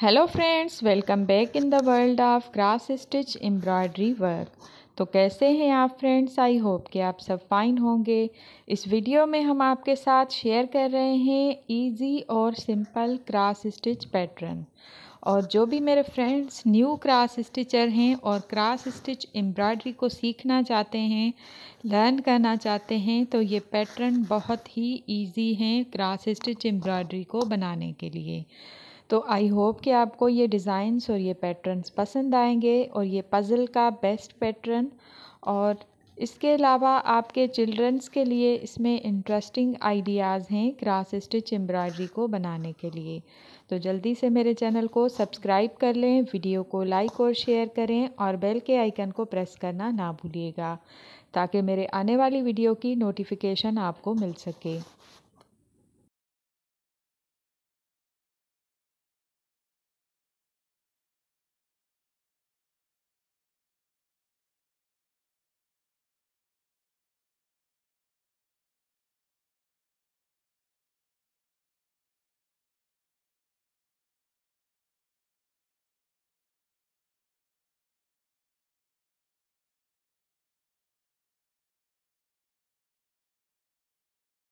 hello friends welcome back in the world of cross stitch embroidery work तो कैसे हैं आप फ्रेंड्स आई होप कि आप सब फाइन होंगे इस वीडियो में हम आपके साथ शेयर कर रहे हैं इजी और सिंपल क्रास स्टिच पैटर्न और जो भी मेरे फ्रेंड्स न्यू क्रास स्टिचर हैं और क्रास स्टिच एम्ब्रॉयडरी को सीखना चाहते हैं लर्न करना चाहते हैं तो ये पैटर्न बहुत ही ईजी हैं क्रास स्टिच एम्ब्रॉयडरी को बनाने के लिए तो आई होप कि आपको ये डिज़ाइंस और ये पैटर्न्स पसंद आएंगे और ये पज़ल का बेस्ट पैटर्न और इसके अलावा आपके चिल्ड्रंस के लिए इसमें इंटरेस्टिंग आइडियाज़ हैं क्रास स्टिच एम्ब्रॉयडरी को बनाने के लिए तो जल्दी से मेरे चैनल को सब्सक्राइब कर लें वीडियो को लाइक और शेयर करें और बेल के आइकन को प्रेस करना ना भूलिएगा ताकि मेरे आने वाली वीडियो की नोटिफिकेशन आपको मिल सके